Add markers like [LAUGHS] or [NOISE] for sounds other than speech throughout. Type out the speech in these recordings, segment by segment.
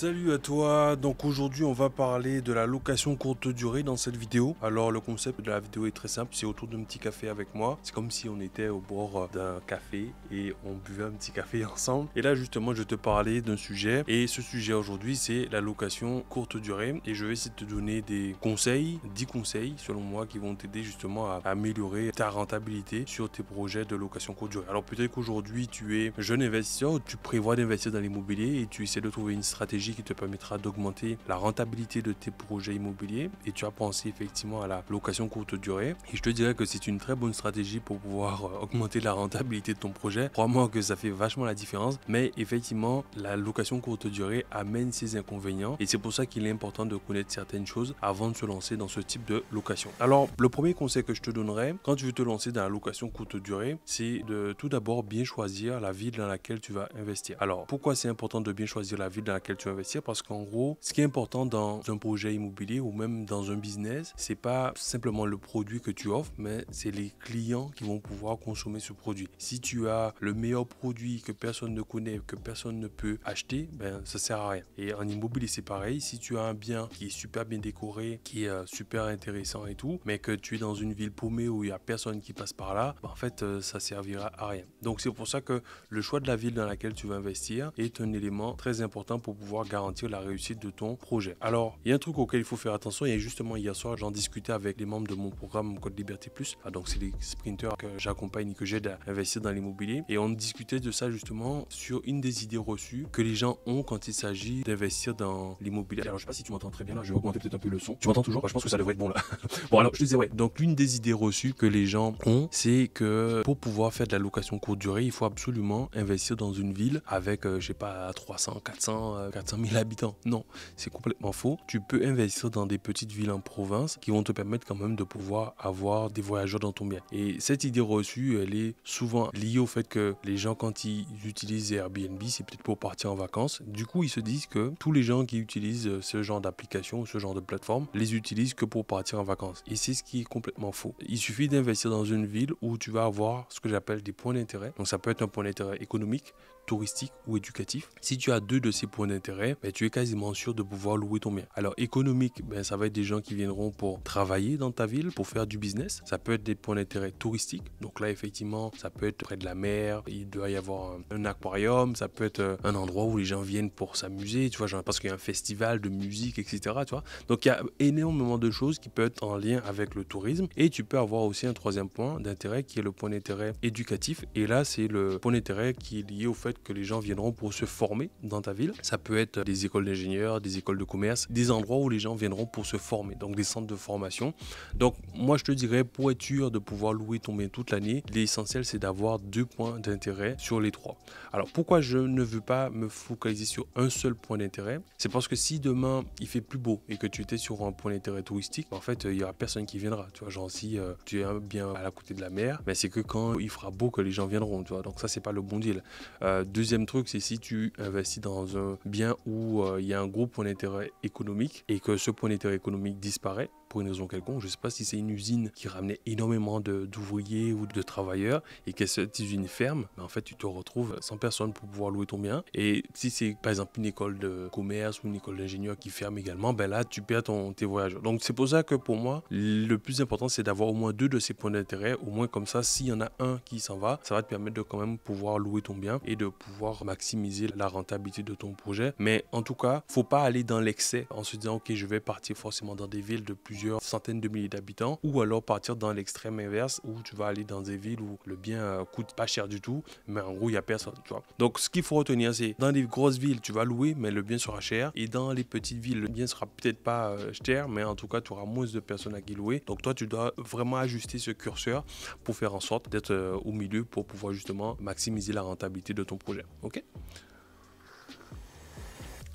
Salut à toi, donc aujourd'hui on va parler de la location courte durée dans cette vidéo. Alors le concept de la vidéo est très simple, c'est autour d'un petit café avec moi. C'est comme si on était au bord d'un café et on buvait un petit café [LAUGHS] ensemble. Et là justement je vais te parler d'un sujet et ce sujet aujourd'hui c'est la location courte durée et je vais essayer de te donner des conseils, 10 conseils selon moi qui vont t'aider justement à améliorer ta rentabilité sur tes projets de location courte durée. Alors peut-être qu'aujourd'hui tu es jeune investisseur, tu prévois d'investir dans l'immobilier et tu essaies de trouver une stratégie qui te permettra d'augmenter la rentabilité de tes projets immobiliers et tu as pensé effectivement à la location courte durée. Et je te dirais que c'est une très bonne stratégie pour pouvoir euh, augmenter la rentabilité de ton projet. Crois-moi que ça fait vachement la différence, mais effectivement, la location courte durée amène ses inconvénients et c'est pour ça qu'il est important de connaître certaines choses avant de se lancer dans ce type de location. Alors, le premier conseil que je te donnerai quand tu veux te lancer dans la location courte durée, c'est de tout d'abord bien choisir la ville dans laquelle tu vas investir. Alors, pourquoi c'est important de bien choisir la ville dans laquelle tu vas parce qu'en gros, ce qui est important dans un projet immobilier ou même dans un business, c'est pas simplement le produit que tu offres, mais c'est les clients qui vont pouvoir consommer ce produit. Si tu as le meilleur produit que personne ne connaît, que personne ne peut acheter, ben ça sert à rien. Et en immobilier, c'est pareil. Si tu as un bien qui est super bien décoré, qui est euh, super intéressant et tout, mais que tu es dans une ville paumée où il y a personne qui passe par là, ben, en fait, euh, ça servira à rien. Donc c'est pour ça que le choix de la ville dans laquelle tu veux investir est un élément très important pour pouvoir garantir la réussite de ton projet. Alors, il y a un truc auquel il faut faire attention et justement hier soir, j'en discutais avec les membres de mon programme Code Liberté Plus. Ah, donc, c'est les sprinters que j'accompagne et que j'aide à investir dans l'immobilier. Et on discutait de ça justement sur une des idées reçues que les gens ont quand il s'agit d'investir dans l'immobilier. Alors, je sais pas si tu m'entends très bien là, je vais augmenter peut-être un peu le son. Tu m'entends toujours bah, Je pense que ça devrait être bon là. [LAUGHS] bon, alors, je disais, ouais. Donc, l'une des idées reçues que les gens ont, c'est que pour pouvoir faire de la location courte durée, il faut absolument investir dans une ville avec, je euh, je sais pas, 300, 400, 400 000 habitants. Non, c'est complètement faux. Tu peux investir dans des petites villes en province qui vont te permettre quand même de pouvoir avoir des voyageurs dans ton bien. Et cette idée reçue, elle est souvent liée au fait que les gens, quand ils utilisent Airbnb, c'est peut-être pour partir en vacances. Du coup, ils se disent que tous les gens qui utilisent ce genre d'application ou ce genre de plateforme les utilisent que pour partir en vacances. Et c'est ce qui est complètement faux. Il suffit d'investir dans une ville où tu vas avoir ce que j'appelle des points d'intérêt. Donc ça peut être un point d'intérêt économique, touristique ou éducatif. Si tu as deux de ces points d'intérêt, ben, tu es quasiment sûr de pouvoir louer ton bien. Alors économique, ben, ça va être des gens qui viendront pour travailler dans ta ville, pour faire du business. Ça peut être des points d'intérêt touristiques. Donc là, effectivement, ça peut être près de la mer, il doit y avoir un, aquarium, ça peut être euh, un endroit où les gens viennent pour s'amuser, tu vois, parce qu'il y a un festival de musique, etc. Tu Donc il y a énormément de choses qui peuvent être en lien avec le tourisme. Et tu peux avoir aussi un troisième point d'intérêt qui est le point d'intérêt éducatif. Et là, c'est le point d'intérêt qui est lié au fait que les gens viendront pour se former dans ta ville. Ça peut être des écoles d'ingénieurs, des écoles de commerce, des endroits où les gens viendront pour se former, donc des centres de formation. Donc moi je te dirais, pour être sûr de pouvoir louer ton bien toute l'année, l'essentiel c'est d'avoir deux points d'intérêt sur les trois. Alors pourquoi je ne veux pas me focaliser sur un seul point d'intérêt C'est parce que si demain il fait plus beau et que tu étais sur un point d'intérêt touristique, en fait il n'y aura personne qui viendra. Tu vois, genre si euh, tu es bien à la côté de la mer, mais ben, c'est que quand il fera beau que les gens viendront. donc ça c'est pas le bon deal. Euh, deuxième truc, c'est si tu investis dans un bien où euh, il y a un gros point d'intérêt économique et que ce point d'intérêt économique disparaît, pour une raison quelconque. Je ne sais pas si c'est une usine qui ramenait énormément d'ouvriers ou de travailleurs et que cette usine ferme, mais en fait tu te retrouves sans personne pour pouvoir louer ton bien. Et si c'est par exemple une école de commerce ou une école d'ingénieur qui ferme également, ben là tu perds ton, tes voyages. Donc c'est pour ça que pour moi, le plus important c'est d'avoir au moins deux de ces points d'intérêt. Au moins comme ça, s'il y en a un qui s'en va, ça va te permettre de quand même pouvoir louer ton bien et de pouvoir maximiser la rentabilité de ton projet. Mais en tout cas, faut pas aller dans l'excès en se disant ok je vais partir forcément dans des villes de centaines de milliers d'habitants, ou alors partir dans l'extrême inverse où tu vas aller dans des villes où le bien euh, coûte pas cher du tout, mais en gros, il y a personne, Donc, ce qu'il faut retenir, c'est dans les grosses villes, tu vas louer, mais le bien sera cher, et dans les petites villes, le bien sera peut-être pas euh, cher, mais en tout cas, tu auras moins de personnes à qui louer. Donc, toi, tu dois vraiment ajuster ce curseur pour faire en sorte d'être euh, au milieu pour pouvoir justement maximiser la rentabilité de ton projet. Ok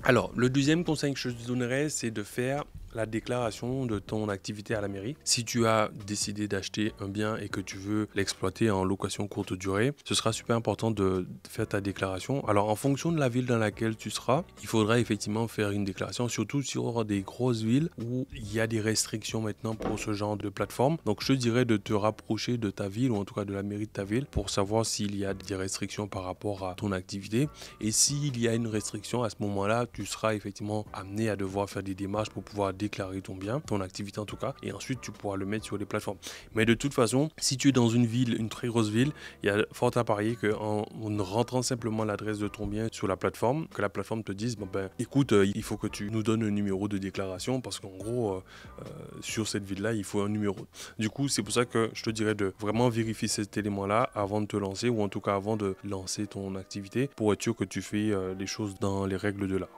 alors, le deuxième conseil que je te donnerais, c'est de faire la déclaration de ton activité à la mairie. Si tu as décidé d'acheter un bien et que tu veux l'exploiter en location courte durée, ce sera super important de faire ta déclaration. Alors en fonction de la ville dans laquelle tu seras, il faudra effectivement faire une déclaration, surtout si sur des grosses villes où il y a des restrictions maintenant pour ce genre de plateforme. Donc je dirais de te rapprocher de ta ville ou en tout cas de la mairie de ta ville pour savoir s'il y a des restrictions par rapport à ton activité. Et s'il y a une restriction, à ce moment-là, tu seras effectivement amené à devoir faire des démarches pour pouvoir déclarer ton bien, ton activité en tout cas, et ensuite tu pourras le mettre sur les plateformes. Mais de toute façon, si tu es dans une ville, une très grosse ville, il y a fort à parier qu'en rentrant simplement l'adresse de ton bien sur la plateforme, que la plateforme te dise, bon ben écoute, euh, il faut que tu nous donnes un numéro de déclaration parce qu'en gros, euh, euh, sur cette ville-là, il faut un numéro. Du coup, c'est pour ça que je te dirais de vraiment vérifier cet élément-là avant de te lancer ou en tout cas avant de lancer ton activité pour être sûr que tu fais les choses dans les règles de l'art.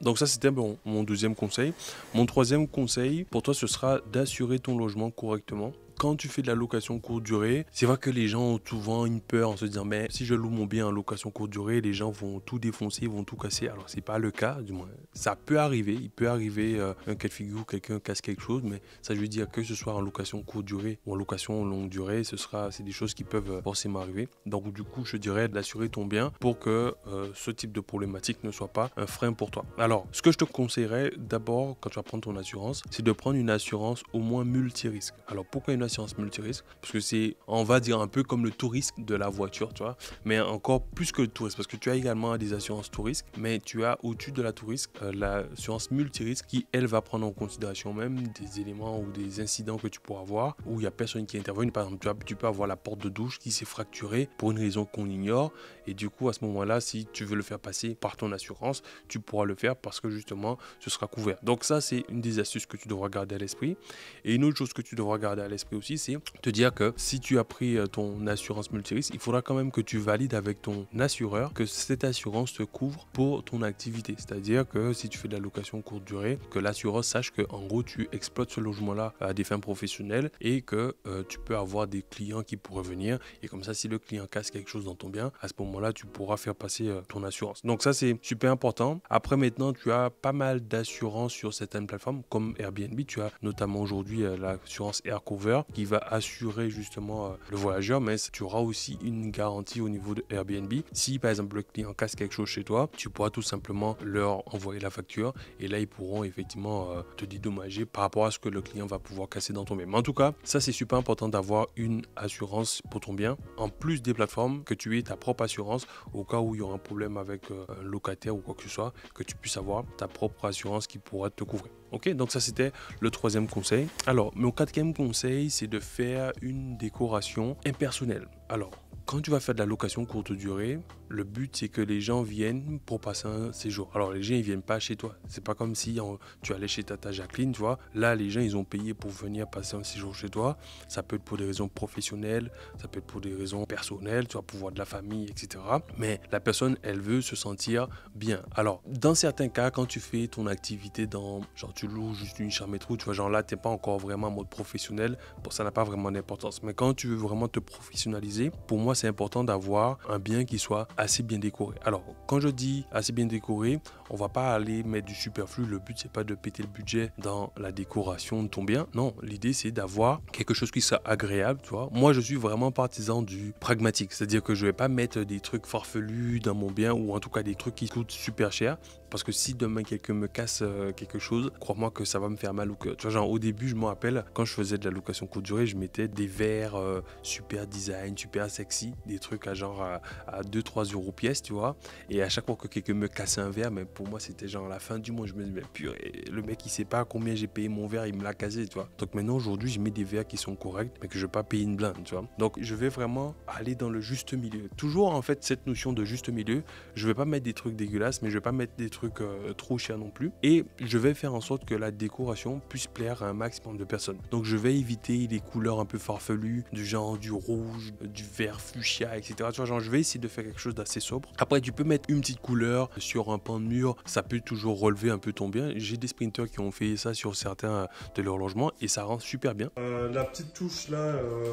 Donc ça c'était mon deuxième conseil. Mon troisième conseil pour toi ce sera d'assurer ton logement correctement quand tu fais de la location courte durée, c'est vrai que les gens ont souvent une peur en se disant mais si je loue mon bien en location courte durée, les gens vont tout défoncer, vont tout casser. Alors c'est pas le cas, du moins ça peut arriver. Il peut arriver euh, un cas de figure où quelqu'un casse quelque chose, mais ça je veux dire que ce soit en location courte durée ou en location longue durée, ce sera c'est des choses qui peuvent euh, forcément arriver. Donc du coup je dirais d'assurer ton bien pour que euh, ce type de problématique ne soit pas un frein pour toi. Alors ce que je te conseillerais d'abord quand tu vas prendre ton assurance, c'est de prendre une assurance au moins multi-risque. Alors pourquoi une assurance assurance multirisque parce que c'est, on va dire, un peu comme le tourisme de la voiture, tu vois, mais encore plus que le tout parce que tu as également des assurances touristes mais tu as au-dessus de la touriste l'assurance euh, multi l'assurance multirisque qui, elle, va prendre en considération même des éléments ou des incidents que tu pourras avoir où il n'y a personne qui intervient. Par exemple, tu, as, tu peux avoir la porte de douche qui s'est fracturée pour une raison qu'on ignore et du coup, à ce moment-là, si tu veux le faire passer par ton assurance, tu pourras le faire parce que justement, ce sera couvert. Donc ça, c'est une des astuces que tu devras garder à l'esprit. Et une autre chose que tu devras garder à l'esprit c'est te dire que si tu as pris euh, ton assurance multiris il faudra quand même que tu valides avec ton assureur que cette assurance te couvre pour ton activité. C'est-à-dire que si tu fais de la location courte durée, que l'assureur sache que en gros tu exploites ce logement-là à des fins professionnelles et que euh, tu peux avoir des clients qui pourraient venir. Et comme ça, si le client casse quelque chose dans ton bien, à ce moment-là, tu pourras faire passer euh, ton assurance. Donc ça, c'est super important. Après, maintenant, tu as pas mal d'assurances sur certaines plateformes comme Airbnb. Tu as notamment aujourd'hui l'assurance AirCover qui va assurer justement euh, le voyageur, mais tu auras aussi une garantie au niveau de Airbnb. Si par exemple le client casse quelque chose chez toi, tu pourras tout simplement leur envoyer la facture et là ils pourront effectivement euh, te dédommager par rapport à ce que le client va pouvoir casser dans ton bien. Mais en tout cas, ça c'est super important d'avoir une assurance pour ton bien, en plus des plateformes, que tu aies ta propre assurance au cas où il y aura un problème avec euh, un locataire ou quoi que ce soit, que tu puisses avoir ta propre assurance qui pourra te couvrir. Ok, donc ça c'était le troisième conseil. Alors, mon quatrième conseil, c'est de faire une décoration impersonnelle. Alors, quand tu vas faire de la location courte durée, le but, c'est que les gens viennent pour passer un séjour. Alors, les gens, ils viennent pas chez toi. C'est pas comme si tu allais chez Tata Jacqueline, tu vois. Là, les gens, ils ont payé pour venir passer un séjour chez toi. Ça peut être pour des raisons professionnelles, ça peut être pour des raisons personnelles, tu vois, pour voir de la famille, etc. Mais la personne, elle veut se sentir bien. Alors, dans certains cas, quand tu fais ton activité dans, genre, tu loues juste une chambre métro, tu vois, genre là, t'es pas encore vraiment en mode professionnel. Pour ça, n'a pas vraiment d'importance. Mais quand tu veux vraiment te professionnaliser, pour moi, c'est important d'avoir un bien qui soit assez bien décoré. Alors, quand je dis assez bien décoré, on va pas aller mettre du superflu. Le but, c'est pas de péter le budget dans la décoration de ton bien. Non, l'idée, c'est d'avoir quelque chose qui soit agréable, tu vois. Moi, je suis vraiment partisan du pragmatique. C'est-à-dire que je vais pas mettre des trucs farfelus dans mon bien ou en tout cas des trucs qui coûtent super cher. Parce que si demain quelqu'un me casse euh, quelque chose, crois-moi que ça va me faire mal ou que Tu vois, genre au début, je m'en rappelle, quand je faisais de la location courte durée, je mettais des verres euh, super design, super sexy, des trucs à genre à, 2-3 euros pièce, tu vois. Et à chaque fois que quelqu'un me cassait un verre, mais pour moi, c'était genre à la fin du mois. Je me disais, purée, le mec, il sait pas combien j'ai payé mon verre, il me l'a casé tu vois. Donc maintenant, aujourd'hui, je mets des verres qui sont corrects, mais que je vais pas payer une blinde, tu vois. Donc je vais vraiment aller dans le juste milieu. Toujours, en fait, cette notion de juste milieu, je vais pas mettre des trucs dégueulasses, mais je vais pas mettre des trucs euh, trop cher non plus. Et je vais faire en sorte que la décoration puisse plaire à un maximum de personnes. Donc je vais éviter les couleurs un peu farfelues, du genre du rouge, du vert fuchsia, etc. Tu vois, genre je vais essayer de faire quelque chose d'assez sobre. Après, tu peux mettre une petite couleur sur un pan de mur, ça peut toujours relever un peu ton bien. J'ai des sprinters qui ont fait ça sur certains de leurs logements et ça rend super bien. Euh, la petite touche là. Euh,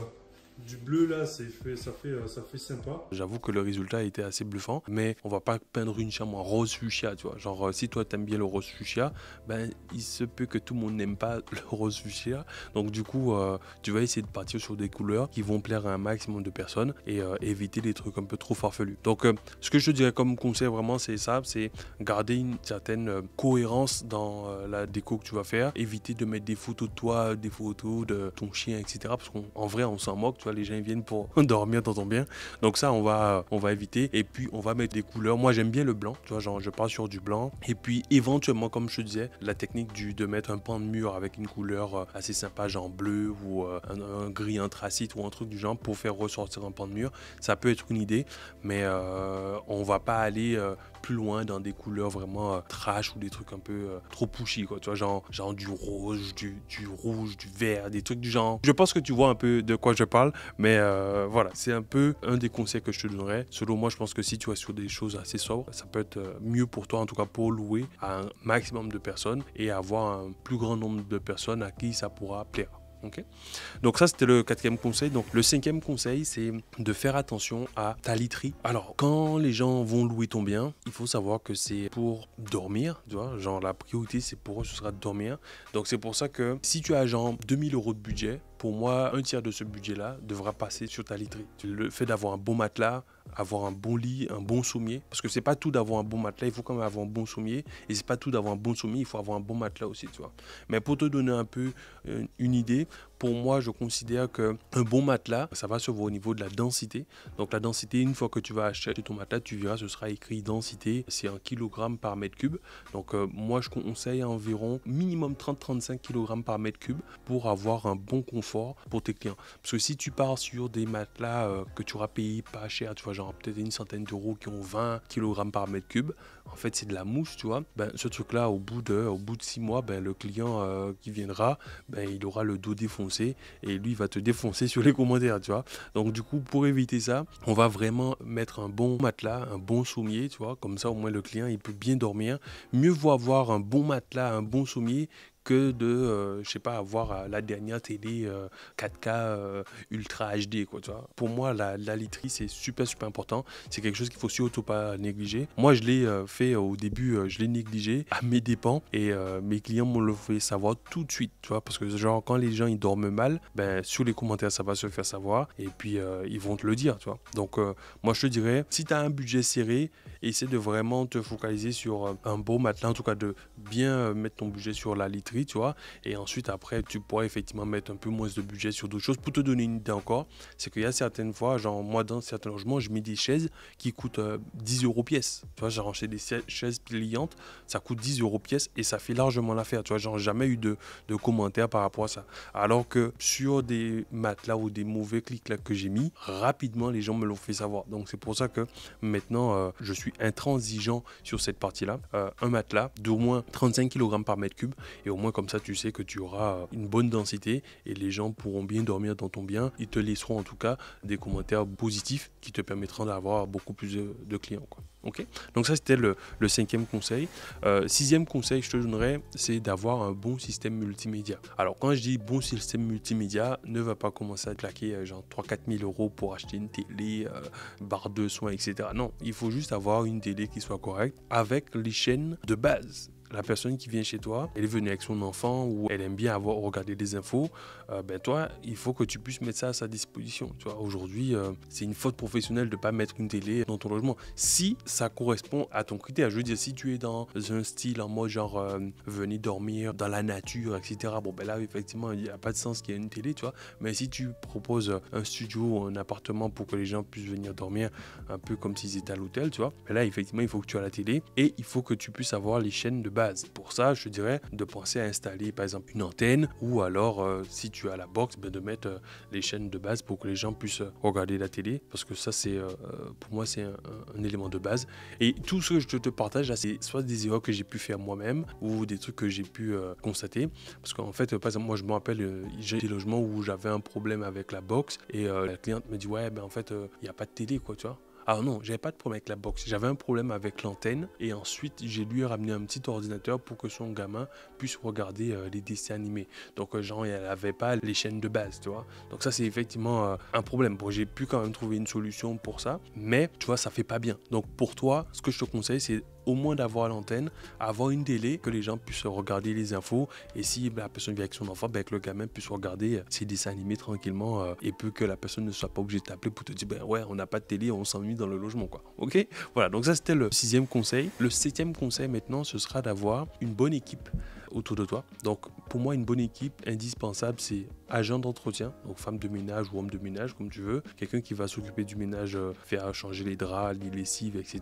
du bleu là, ça, fait, euh, ça fait sympa. J'avoue que le résultat été assez bluffant, mais on va pas peindre une chambre en rose fuchsia, tu vois. Genre, euh, si toi aimes bien le rose fuchsia, ben il se peut que tout le monde n'aime pas [LAUGHS] le rose fuchsia. Donc, du coup, euh, tu vas essayer de partir sur des couleurs qui vont plaire à un maximum de personnes et éviter les trucs un peu trop farfelus. Donc, ce que je dirais comme conseil vraiment, c'est ça c'est garder une certaine cohérence dans la déco que tu vas faire, éviter de mettre des photos de toi, des photos de ton chien, etc. Parce qu'en vrai, on s'en moque, tu vois les gens viennent pour [LAUGHS] dormir, ton bien. Donc ça, on va, on va éviter. Et puis, on va mettre des couleurs. Moi, j'aime bien le blanc. Tu vois, genre, je pars sur du blanc. Et puis, éventuellement, comme je te disais, la technique du, de mettre un pan de mur avec une couleur euh, assez sympa, genre bleu ou euh, un, gris anthracite ou un truc du genre pour faire ressortir un pan de mur. Ça peut être une idée, mais euh, on va pas aller euh, plus loin dans des couleurs vraiment trash ou des trucs un peu trop pushy, quoi. Tu vois, genre, genre du rose, du, du rouge, du vert, des trucs du genre. Je pense que tu vois un peu de quoi je parle. Mais euh, voilà, c'est un peu un des conseils que je te donnerais. Selon moi, je pense que si tu as sur des choses assez sobres, ça peut être euh, mieux pour toi, en tout cas pour louer à un maximum de personnes et avoir un plus grand nombre de personnes à qui ça pourra plaire. Donc ça, c'était le quatrième conseil. Donc le cinquième conseil, c'est de faire attention à ta literie. Alors, quand les gens vont louer ton bien, il faut savoir que c'est pour dormir, tu vois. Genre, la priorité, c'est pour eux, ce sera de dormir. Donc c'est pour ça que si tu as genre 2000 euros de budget, pour moi, un tiers de ce budget-là devra passer sur ta literie. Le fait d'avoir un bon matelas, avoir un bon lit, un bon sommier. Parce que c'est pas tout d'avoir un bon matelas, il faut quand même avoir un bon sommier. Et c'est pas tout d'avoir un bon sommier, il faut avoir un bon matelas aussi, tu vois. Mais pour te donner un peu euh, une idée, pour moi, je considère qu'un bon matelas, ça va se voir au niveau de la densité. Donc la densité, une fois que tu vas acheter ton matelas, tu verras, ce sera écrit densité, c'est un kilogramme par mètre cube. Donc euh, moi, je conseille environ minimum 30-35 kg par mètre cube pour avoir un bon confort pour tes clients. Parce que si tu pars sur des matelas euh, que tu auras payé pas cher, tu vois, genre peut-être une centaine d'euros qui ont 20 kg par mètre cube, en fait c'est de la mousse, tu vois. Ben, ce truc-là, au bout de, au bout de six mois, ben, le client euh, qui viendra, ben, il aura le dos défoncé et lui il va te défoncer sur les commentaires, tu vois. Donc du coup, pour éviter ça, on va vraiment mettre un bon matelas, un bon sommier, tu vois. Comme ça, au moins le client, il peut bien dormir. Mieux vaut avoir un bon matelas, un bon sommier que de, euh, je sais pas, avoir euh, la dernière télé 4K euh, ultra HD. Quoi, tu vois. Pour moi, la, la literie, c'est super, super important. C'est quelque chose qu'il faut surtout pas négliger. Moi, je l'ai fait au début, je l'ai négligé à mes dépens et mes clients m'ont le fait savoir tout de suite. Tu vois, parce que, genre, quand les gens ils dorment mal, ben, sur les commentaires, ça va se faire savoir et puis ils vont te le dire. Tu vois. Donc, moi, je te dirais, si tu as un budget serré, essaie de vraiment te focaliser sur un beau matelas, en tout cas de bien mettre ton budget sur la literie tu vois. Et ensuite, après, tu pourras effectivement mettre un peu moins de budget sur d'autres choses. Pour te donner une idée encore, c'est qu'il y a certaines fois, genre moi, dans certains logements, je mets des chaises qui coûtent 10 euh, euros pièce. Tu vois, j'ai racheté des chaises pliantes, ça coûte 10 euros pièce et ça fait largement l'affaire. Tu vois, j'ai jamais eu de, de commentaires par rapport à ça. Alors que sur des matelas ou des mauvais clics là que j'ai mis, rapidement, les gens me l'ont fait savoir. Donc c'est pour ça que maintenant, euh, je suis intransigeant sur cette partie-là. Euh, un matelas d'au moins 35 kg par mètre cube et au moins comme ça tu sais que tu auras une bonne densité et les gens pourront bien dormir dans ton bien. Ils te laisseront en tout cas des commentaires positifs qui te permettront d'avoir beaucoup plus de, clients. Donc ça c'était le, cinquième conseil. Euh, sixième conseil je te donnerai, c'est d'avoir un bon système multimédia. Alors quand je dis bon système multimédia, ne va pas commencer à claquer euh, genre 3-4 000 euros pour acheter une télé, euh, barre de soins, etc. Non, il faut juste avoir une télé qui soit correcte avec les chaînes de base la personne qui vient chez toi, elle est venue avec son enfant ou elle aime bien avoir regardé des infos, euh, ben toi, il faut que tu puisses mettre ça à sa disposition. Tu vois, aujourd'hui, euh, c'est une faute professionnelle de pas mettre une télé dans ton logement. Si ça correspond à ton critère, je veux dire, si tu es dans un style en mode genre euh, venir venez dormir dans la nature, etc. Bon, ben là, effectivement, il n'y a pas de sens qu'il y ait une télé, tu vois. Mais si tu proposes un studio, un appartement pour que les gens puissent venir dormir un peu comme s'ils étaient à l'hôtel, tu vois, ben là, effectivement, il faut que tu aies la télé et il faut que tu puisses avoir les chaînes de pour ça, je dirais de penser à installer par exemple une antenne ou alors euh, si tu as la box, ben, de mettre euh, les chaînes de base pour que les gens puissent euh, regarder la télé parce que ça, c'est pour moi, c'est un, élément de base. Et tout ce que je te, partage là, c'est soit des erreurs que j'ai pu faire moi-même ou des trucs que j'ai pu constater parce qu'en fait, par exemple, moi, je me rappelle, j'ai des logements où j'avais un problème avec la box et la cliente me dit ouais, ben en fait, il n'y a pas de télé quoi, tu vois. Alors ah non, j'avais pas de problème avec la box, j'avais un problème avec l'antenne et ensuite j'ai lui ramené un petit ordinateur pour que son gamin puisse regarder euh, les dessins animés. Donc euh, genre elle avait pas les chaînes de base, tu vois. Donc ça c'est effectivement euh, un problème. Bon, j'ai pu quand même trouver une solution pour ça, mais tu vois ça fait pas bien. Donc pour toi, ce que je te conseille c'est au moins d'avoir l'antenne, avoir une télé, que les gens puissent regarder les infos. Et si bah, la personne vient avec son enfant, bah, que le gamin puisse regarder euh, ses dessins animés tranquillement euh, et puis que la personne ne soit pas obligée de t'appeler pour te dire ben ouais, on n'a pas de télé, on s'ennuie dans le logement. quoi. Ok Voilà, donc ça c'était le sixième conseil. Le septième conseil maintenant, ce sera d'avoir une bonne équipe autour de toi. Donc pour moi, une bonne équipe indispensable, c'est agent d'entretien, donc femme de ménage ou homme de ménage, comme tu veux, quelqu'un qui va s'occuper du ménage, euh, faire changer les draps, les lessives, etc.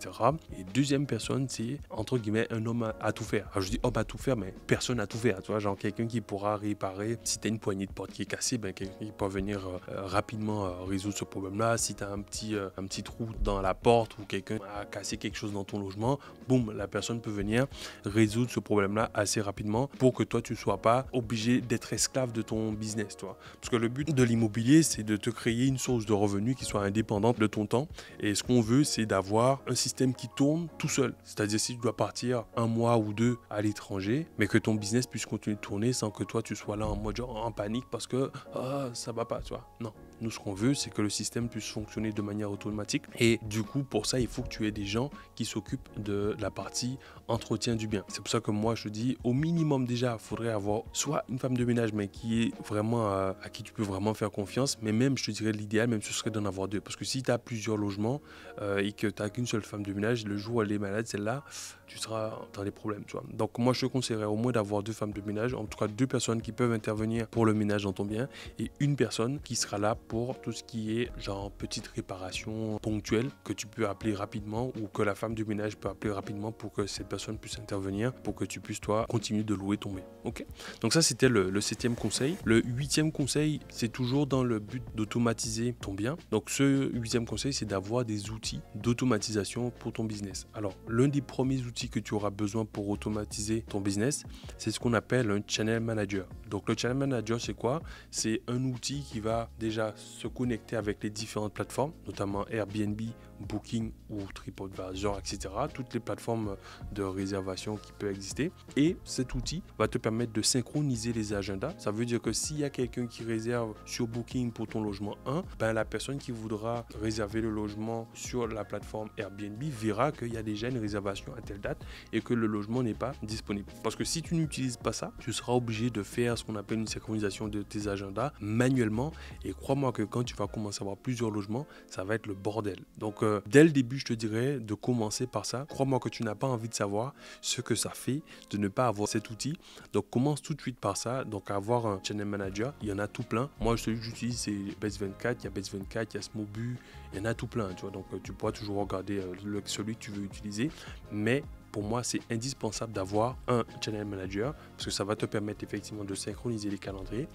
Et deuxième personne, c'est entre guillemets un homme à, tout faire. Alors je dis homme à tout faire, mais personne à tout faire, tu vois, genre quelqu'un qui pourra réparer. Si tu as une poignée de porte qui est cassée, ben, quelqu'un qui pourra venir euh, euh, rapidement résoudre ce problème-là. Si tu as un petit, un petit trou dans la porte ou quelqu'un a cassé quelque chose dans ton logement, boum, la personne peut venir résoudre ce problème-là assez rapidement pour que toi, tu ne sois pas obligé d'être esclave de ton business. Toi. Parce que le but de l'immobilier, c'est de te créer une source de revenus qui soit indépendante de ton temps. Et ce qu'on veut, c'est d'avoir un système qui tourne tout seul. C'est-à-dire si tu dois partir un mois ou deux à l'étranger, mais que ton business puisse continuer de tourner sans que toi, tu sois là en mode en panique parce que ça ah, ça va pas, toi Non, nous, ce qu'on veut, c'est que le système puisse fonctionner de manière automatique. Et du coup, pour ça, il faut que tu aies des gens qui s'occupent de la partie entretien du bien. C'est pour ça que moi, je dis, au minimum déjà, il faudrait avoir soit une femme de ménage, mais qui est vraiment euh, à, qui tu peux vraiment faire confiance. Mais même, je te dirais, l'idéal, même ce serait d'en avoir deux. Parce que si tu as plusieurs logements euh, et que tu n'as qu'une seule femme de ménage, le jour où elle est malade, celle-là, tu seras dans des problèmes. Tu vois. Donc, moi, je conseillerais au moins d'avoir deux femmes de ménage, en tout cas deux personnes qui peuvent intervenir pour le ménage dans ton bien et une personne qui sera là pour tout ce qui est genre petite réparation ponctuelle que tu peux appeler rapidement ou que la femme du ménage peut appeler rapidement pour que cette personne puisse intervenir pour que tu puisses toi continuer de louer ton bien. Ok Donc ça c'était le, le, septième conseil. Le huitième conseil c'est toujours dans le but d'automatiser ton bien. Donc ce huitième conseil c'est d'avoir des outils d'automatisation pour ton business. Alors l'un des premiers outils que tu auras besoin pour automatiser ton business c'est ce qu'on appelle un channel manager. Donc le channel manager c'est quoi C'est un outil qui va déjà se connecter avec les différentes plateformes, notamment Airbnb, Booking ou TripAdvisor, etc. Toutes les plateformes de réservation qui peuvent exister. Et cet outil va te permettre de synchroniser les agendas. Ça veut dire que s'il y a quelqu'un qui réserve sur Booking pour ton logement 1, ben la personne qui voudra réserver le logement sur la plateforme Airbnb verra qu'il y a déjà une réservation à telle date et que le logement n'est pas disponible. Parce que si tu n'utilises pas ça, tu seras obligé de faire ce qu'on appelle une synchronisation de tes agendas manuellement. Et crois-moi que quand tu vas commencer à avoir plusieurs logements, ça va être le bordel. Donc euh, dès le début, je te dirais de commencer par ça. Crois-moi que tu n'as pas envie de savoir ce que ça fait de ne pas avoir cet outil. Donc commence tout de suite par ça. Donc avoir un channel manager, il y en a tout plein. Moi, celui que j'utilise, c'est Base 24 il y a Base 24 il y a Smobu, il y en a tout plein. Tu donc euh, tu pourras toujours regarder euh, celui que tu veux utiliser. Mais pour moi, c'est indispensable d'avoir un channel manager parce que ça va te permettre effectivement de synchroniser les calendriers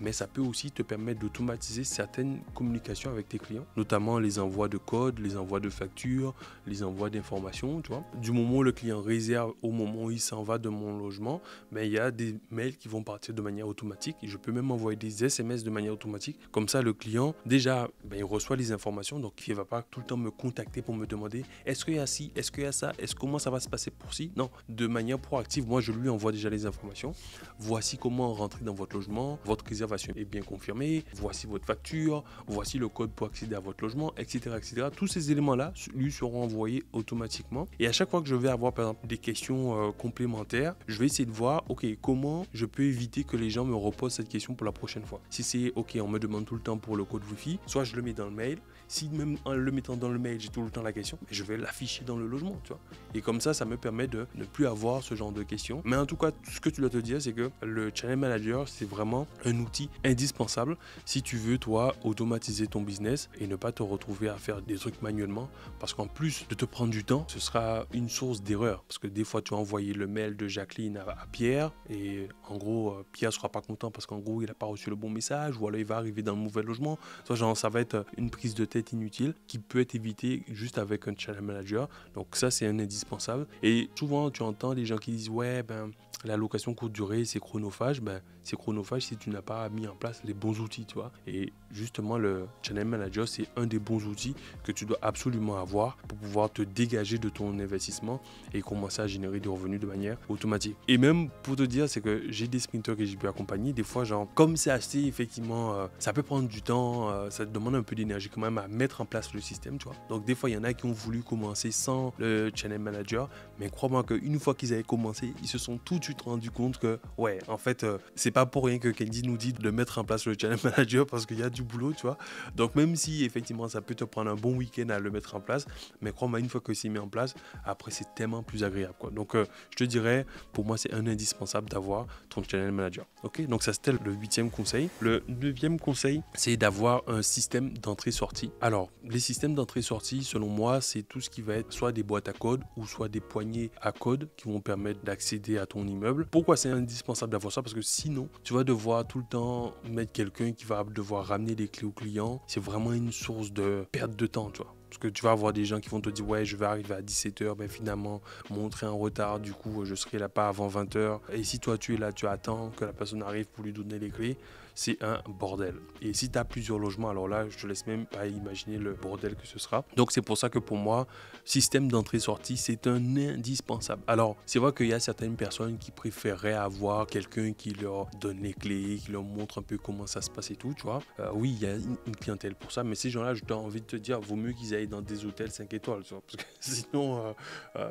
mais ça peut aussi te permettre d'automatiser certaines communications avec tes clients, notamment les envois de codes, les envois de factures, les envois d'informations, tu vois. Du moment où le client réserve au moment où il s'en va de mon logement, il y a des mails qui vont partir de manière automatique. Je peux même envoyer des SMS de manière automatique. Comme ça, le client, déjà, ben, il reçoit les informations, donc il ne va pas tout le temps me contacter pour me demander est-ce qu'il y a ci, est-ce qu'il y a ça, est-ce comment ça va se passer pour ci. Non, de manière proactive, moi, je lui envoie déjà les informations. Voici comment rentrer dans votre logement, votre réserve est bien confirmé voici votre facture, voici le code pour accéder à votre logement, etc. etc. Tous ces éléments-là lui seront envoyés automatiquement. Et à chaque fois que je vais avoir par exemple des questions euh, complémentaires, je vais essayer de voir, ok, comment je peux éviter que les gens me reposent cette question pour la prochaine fois. Si c'est, ok, on me demande tout le temps pour le code Wi-Fi, soit je le mets dans le mail si même en le mettant dans le mail, j'ai tout le temps la question, je vais l'afficher dans le logement, tu vois. Et comme ça, ça me permet de ne plus avoir ce genre de questions. Mais en tout cas, ce que tu dois te dire, c'est que le channel manager, c'est vraiment un outil indispensable si tu veux, toi, automatiser ton business et ne pas te retrouver à faire des trucs manuellement. Parce qu'en plus de te prendre du temps, ce sera une source d'erreur. Parce que des fois, tu as envoyé le mail de Jacqueline à, Pierre et en gros, Pierre euh, Pierre sera pas content parce qu'en gros, il n'a pas reçu le bon message ou alors il va arriver dans le mauvais logement. Soit genre, ça va être une prise de tête inutile, qui peut être évité juste avec un channel manager. Donc ça, c'est un indispensable. Et souvent, tu entends des gens qui disent, ouais, ben, la location courte durée, c'est chronophage. Ben, c'est chronophage si tu n'as pas mis en place les bons outils, tu vois. Et justement, le channel manager, c'est un des bons outils que tu dois absolument avoir pour pouvoir te dégager de ton investissement et commencer à générer des revenus de manière automatique. Et même pour te dire, c'est que j'ai des sprinters que j'ai pu accompagner. Des fois, genre, comme c'est assez, effectivement, euh, ça peut prendre du temps, euh, ça te demande un peu d'énergie quand même à mettre en place le système, tu vois. Donc, des fois, il y en a qui ont voulu commencer sans le channel manager, mais crois-moi qu'une fois qu'ils avaient commencé, ils se sont tous te rends rendu compte que, ouais, en fait, euh, c'est pas pour rien que Candy nous dit de mettre en place le channel [LAUGHS] manager parce qu'il y a du boulot, tu vois. Donc, même si effectivement ça peut te prendre un bon week-end à le mettre en place, mais crois-moi, une fois que c'est mis en place, après, c'est tellement plus agréable, quoi. Donc, euh, je te dirais, pour moi, c'est un indispensable d'avoir ton channel manager. Ok, donc ça c'était le huitième conseil. Le neuvième conseil, c'est d'avoir un système d'entrée-sortie. Alors, les systèmes d'entrée-sortie, selon moi, c'est tout ce qui va être soit des boîtes à code ou soit des poignées à code qui vont permettre d'accéder à ton immeuble. Pourquoi c'est indispensable d'avoir ça Parce que sinon, tu vas devoir tout le temps mettre quelqu'un qui va devoir ramener les clés au client. C'est vraiment une source de perte de temps, tu Parce que tu vas avoir des gens qui vont te dire ouais je vais arriver à 17h, mais ben, finalement montrer en retard, du coup je serai là pas avant 20h. Et si toi tu es là, tu attends que la personne arrive pour lui donner les clés, c'est un bordel. Et si tu as plusieurs logements, alors là, je te laisse même pas imaginer le bordel que ce sera. Donc c'est pour ça que pour moi, système d'entrée-sortie, c'est un indispensable. Alors, c'est vrai qu'il y a certaines personnes qui préféreraient avoir quelqu'un qui leur donne les clés, qui leur montre un peu comment ça se passe et tout, tu vois. Euh, oui, il y a une clientèle pour ça, mais ces gens-là, je t'ai envie de te dire, vaut mieux qu'ils aillent dans des hôtels 5 étoiles, tu vois, parce que [LAUGHS] sinon, euh,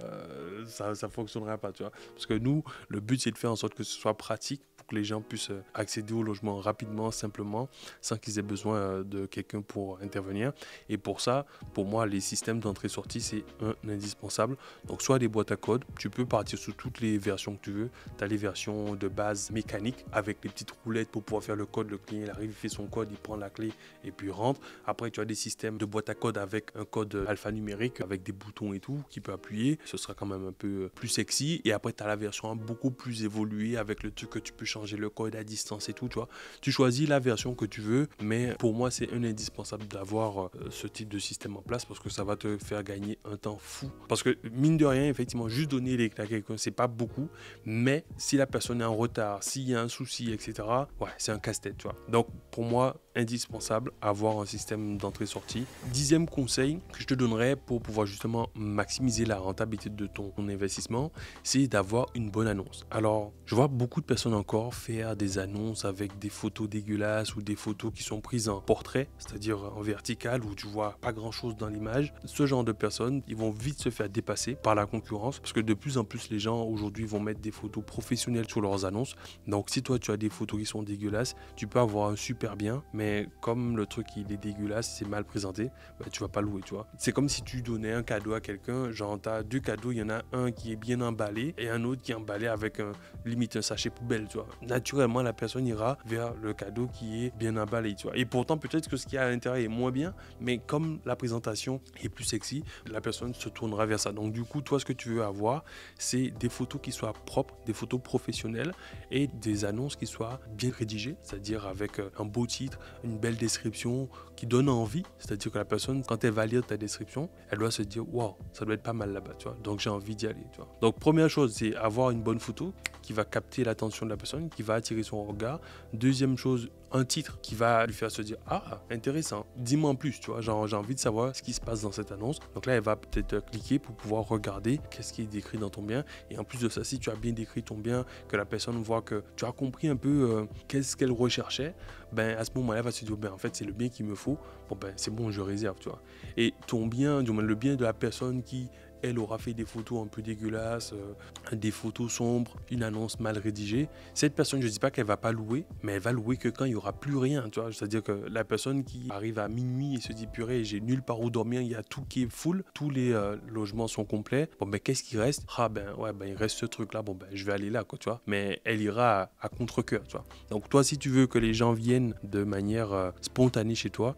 euh, ça ne fonctionnerait pas, tu vois. Parce que nous, le but, c'est de faire en sorte que ce soit pratique les gens puissent euh, accéder au logement rapidement, simplement, sans qu'ils aient besoin euh, de quelqu'un pour intervenir. Et pour ça, pour moi, les systèmes d'entrée-sortie, c'est un indispensable. Donc soit des boîtes à code, tu peux partir sur toutes les versions que tu veux. Tu as les versions de base mécanique avec les petites roulettes pour pouvoir faire le code. Le client il arrive, il fait son code, il prend la clé et puis rentre. Après, tu as des systèmes de boîtes à code avec un code alphanumérique, avec des boutons et tout, qui peut appuyer. Ce sera quand même un peu euh, plus sexy. Et après, tu as la version beaucoup plus évoluée avec le truc que tu peux changer j'ai le code à distance et tout, tu vois. Tu choisis la version que tu veux, mais pour moi, c'est indispensable d'avoir euh, ce type de système en place parce que ça va te faire gagner un temps fou. Parce que mine de rien, effectivement, juste donner les clés à quelqu'un, c'est pas beaucoup, mais si la personne est en retard, s'il y a un souci, etc., ouais, c'est un casse-tête, tu vois. Donc pour moi, indispensable avoir un système d'entrée-sortie. Dixième conseil que je te donnerais pour pouvoir justement maximiser la rentabilité de ton investissement, c'est d'avoir une bonne annonce. Alors, je vois beaucoup de personnes encore faire des annonces avec des photos dégueulasses ou des photos qui sont prises en portrait, c'est-à-dire en vertical où tu vois pas grand-chose dans l'image. Ce genre de personnes, ils vont vite se faire dépasser par la concurrence parce que de plus en plus les gens aujourd'hui vont mettre des photos professionnelles sur leurs annonces. Donc, si toi tu as des photos qui sont dégueulasses, tu peux avoir un super bien, mais mais comme le truc il est dégueulasse, c'est mal présenté, tu bah, tu vas pas louer, tu vois. C'est comme si tu donnais un cadeau à quelqu'un, genre tu as deux cadeaux, il y en a un qui est bien emballé et un autre qui est emballé avec un, limite un sachet poubelle, tu vois. Naturellement, la personne ira vers le cadeau qui est bien emballé, tu vois. Et pourtant, peut-être que ce qui a à l'intérieur est moins bien, mais comme la présentation est plus sexy, la personne se tournera vers ça. Donc du coup, toi, ce que tu veux avoir, c'est des photos qui soient propres, des photos professionnelles et des annonces qui soient bien rédigées, c'est-à-dire avec euh, un beau titre, une belle description qui donne envie. C'est-à-dire que la personne, quand elle va lire ta description, elle doit se dire, waouh, ça doit être pas mal là-bas, tu vois. Donc j'ai envie d'y aller, tu vois. Donc première chose, c'est avoir une bonne photo qui va capter l'attention de la personne, qui va attirer son regard. Deuxième chose, un titre qui va lui faire se dire Ah, intéressant, dis-moi en plus, tu vois, genre j'ai envie de savoir ce qui se passe dans cette annonce. Donc là, elle va peut-être cliquer pour pouvoir regarder qu'est-ce qui est décrit dans ton bien. Et en plus de ça, si tu as bien décrit ton bien, que la personne voit que tu as compris un peu euh, qu'est-ce qu'elle recherchait, ben à ce moment-là, elle va se dire ben, En fait, c'est le bien qu'il me faut. Bon, ben c'est bon, je réserve, tu vois. Et ton bien, du moins le bien de la personne qui elle aura fait des photos un peu dégueulasses, euh, des photos sombres, une annonce mal rédigée. Cette personne, je ne dis pas qu'elle va pas louer, mais elle va louer que quand il n'y aura plus rien, tu vois. C'est-à-dire que la personne qui arrive à minuit et se dit purée, j'ai nulle part où dormir, il y a tout qui est full, tous les euh, logements sont complets. Bon, mais ben, qu'est-ce qui reste Ah ben ouais, ben il reste ce truc-là, bon ben je vais aller là, quoi, tu vois. Mais elle ira à, contre-coeur, tu vois. Donc toi, si tu veux que les gens viennent de manière euh, spontanée chez toi,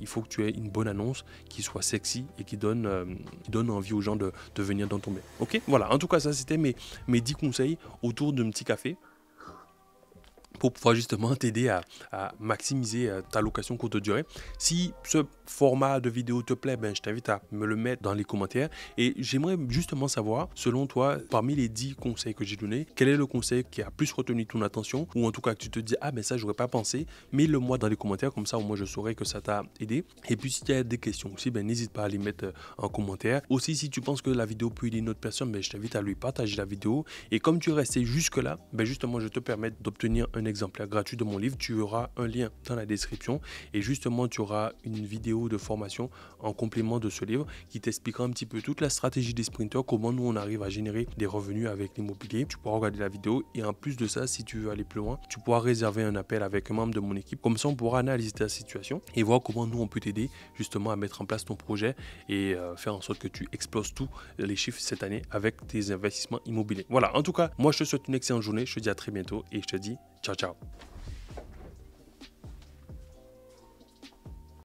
il faut que tu aies une bonne annonce qui soit sexy et qui donne, qui donne envie aux gens de, de venir ton tomber. Ok Voilà, en tout cas, ça c'était mes, mes 10 conseils autour d'un petit café pour pouvoir justement t'aider à, maximiser euh, ta location courte durée. Si ce format de vidéo te plaît, ben, je t'invite à me le mettre dans les commentaires. Et j'aimerais justement savoir, selon toi, parmi les 10 conseils que j'ai donnés, quel est le conseil qui a plus retenu ton attention ou en tout cas que tu te dis, ah ben ça, j'aurais pas pensé. Mets-le moi dans les commentaires, comme ça au moins je saurais que ça t'a aidé. Et puis si tu as des questions aussi, ben, n'hésite pas à les mettre euh, en commentaire. Aussi, si tu penses que la vidéo peut aider une autre personne, ben, je t'invite à lui partager la vidéo. Et comme tu es resté jusque-là, ben, justement, je te permets d'obtenir un exemplaire gratuit de mon livre, tu auras un lien dans la description et justement tu auras une vidéo de formation en complément de ce livre qui t'expliquera un petit peu toute la stratégie des sprinters, comment nous on arrive à générer des revenus avec l'immobilier. Tu pourras regarder la vidéo et en plus de ça, si tu veux aller plus loin, tu pourras réserver un appel avec un membre de mon équipe. Comme ça, on pourra analyser ta situation et voir comment nous on peut t'aider justement à mettre en place ton projet et euh, faire en sorte que tu exploses tous les chiffres cette année avec tes investissements immobiliers. Voilà, en tout cas, moi je te souhaite une excellente journée, je te dis à très bientôt et je te dis 悄悄。